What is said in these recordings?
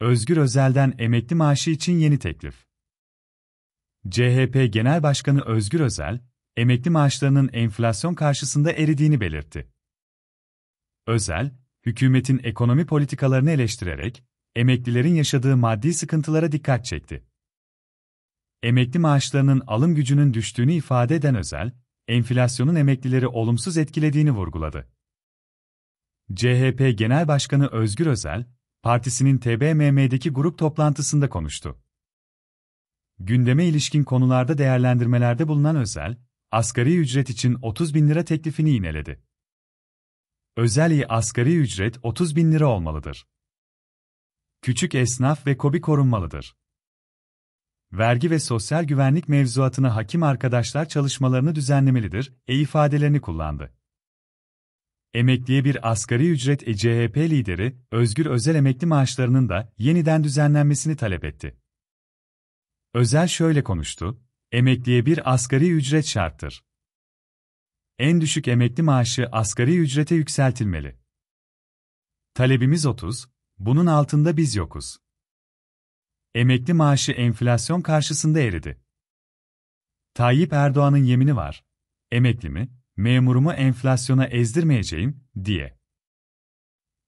Özgür Özel'den emekli maaşı için yeni teklif. CHP Genel Başkanı Özgür Özel, emekli maaşlarının enflasyon karşısında eridiğini belirtti. Özel, hükümetin ekonomi politikalarını eleştirerek emeklilerin yaşadığı maddi sıkıntılara dikkat çekti. Emekli maaşlarının alım gücünün düştüğünü ifade eden Özel, enflasyonun emeklileri olumsuz etkilediğini vurguladı. CHP Genel Başkanı Özgür Özel, Partisi'nin TBMM'deki grup toplantısında konuştu. Gündeme ilişkin konularda değerlendirmelerde bulunan Özel, asgari ücret için 30 bin lira teklifini ineledi. Özel asgari ücret 30 bin lira olmalıdır. Küçük esnaf ve kobi korunmalıdır. Vergi ve sosyal güvenlik mevzuatına hakim arkadaşlar çalışmalarını düzenlemelidir, e ifadelerini kullandı. Emekliye bir asgari ücret e, CHP lideri, Özgür Özel emekli maaşlarının da yeniden düzenlenmesini talep etti. Özel şöyle konuştu, emekliye bir asgari ücret şarttır. En düşük emekli maaşı asgari ücrete yükseltilmeli. Talebimiz 30, bunun altında biz yokuz. Emekli maaşı enflasyon karşısında eridi. Tayyip Erdoğan'ın yemini var. Emekli mi, memurumu enflasyona ezdirmeyeceğim diye.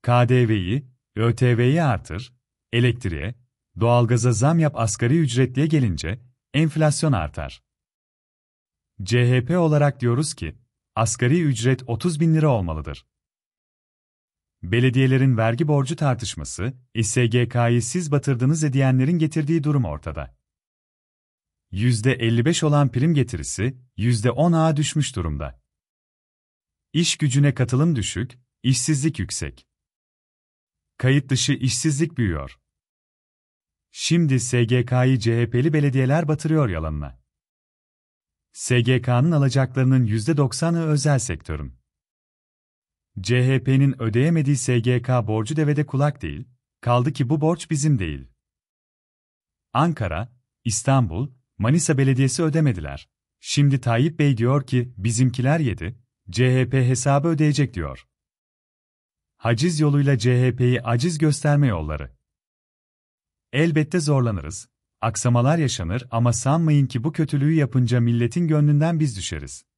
KDV'yi, ÖTV'yi artır, elektriğe, doğalgaza zam yap asgari ücretliye gelince enflasyon artar. CHP olarak diyoruz ki, asgari ücret 30 bin lira olmalıdır. Belediyelerin vergi borcu tartışması, İSGK'yı siz batırdınız diyenlerin getirdiği durum ortada. %55 olan prim getirisi, %10'a düşmüş durumda. İş gücüne katılım düşük, işsizlik yüksek. Kayıt dışı işsizlik büyüyor. Şimdi SGK'yı CHP'li belediyeler batırıyor yalanına. SGK'nın alacaklarının %90'ı özel sektörün. CHP'nin ödeyemediği SGK borcu devede kulak değil, kaldı ki bu borç bizim değil. Ankara, İstanbul, Manisa belediyesi ödemediler. Şimdi Tayyip Bey diyor ki bizimkiler yedi, CHP hesabı ödeyecek diyor. Haciz yoluyla CHP'yi aciz gösterme yolları. Elbette zorlanırız, aksamalar yaşanır ama sanmayın ki bu kötülüğü yapınca milletin gönlünden biz düşeriz.